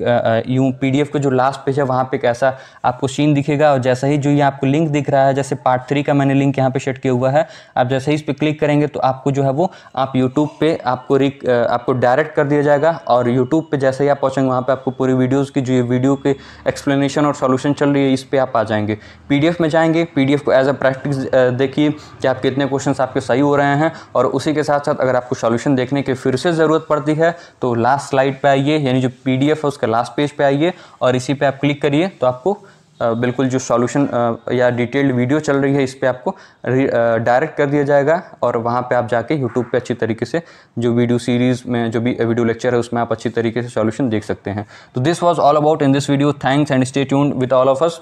यूँ पी का जो लास्ट पेज है वहाँ पर एक ऐसा आपको सीन दिखेगा और जैसा ही जो ये आपको लिंक दिख रहा है जैसे पार्ट थ्री का मैंने लिंक यहाँ पर शेट किया हुआ है आप जैसे ही इस पर क्लिक करेंगे तो आपको जो है वो आप यूट्यूब पर आपको रिक आपको डायरेक्ट कर दिया जाएगा और यूट्यूब पर जैसे ही आप पहुँचेंगे वहाँ पर आपको पूरी वीडियोज़ की जो वीडियो के एक्सप्लेनेशन और सोल्यूशन चल रही है इस पर आप आ जाएंगे पी में जाएंगे पी को एज अ प्रैक्टिस देखिए कि आप कितने क्वेश्चन आपके सही हो रहे हैं और उसी के साथ साथ अगर आपको सॉल्यूशन देखने की फिर से ज़रूरत पड़ती है तो लास्ट स्लाइड पर आइए यानी जो पीडीएफ है उसके लास्ट पेज पर आइए और इसी पर आप क्लिक करिए तो आपको बिल्कुल जो सॉल्यूशन या डिटेल्ड वीडियो चल रही है इस पर आपको डायरेक्ट कर दिया जाएगा और वहाँ पे आप जाके यूट्यूब पे अच्छी तरीके से जो वीडियो सीरीज़ में जो भी वीडियो लेक्चर है उसमें आप अच्छी तरीके से सॉल्यूशन देख सकते हैं तो this was all about in this video thanks and stay tuned with all of us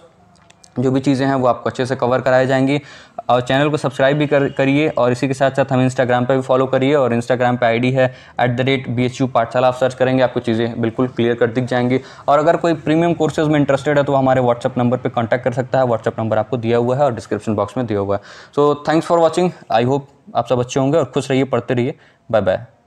जो भी चीज़ें हैं वो आपको अच्छे से कवर कराई जाएंगी और चैनल को सब्सक्राइब भी कर करिए और इसी के साथ साथ हमें इंस्टाग्राम पर भी फॉलो करिए और इंस्टाग्राम पर आईडी है at the rate B H U Pathshala आप सर्च करेंगे आपको चीज़ें बिल्कुल क्लियर कर दिख जाएंगी और अगर कोई प्रीमियम कोर्सेज में इंटरेस्टेड है तो हमारे व्हाट्सअप नंबर पर कॉन्टैक्ट कर सकता है व्हाट्सअप नंबर आपको दिया हुआ है और डिस्क्रिप्शन बॉक्स में दिया हुआ है so thanks for watching I hope आप सब अच्छे होंगे और खुश रहिए पढ़ते रहिए बाय बाय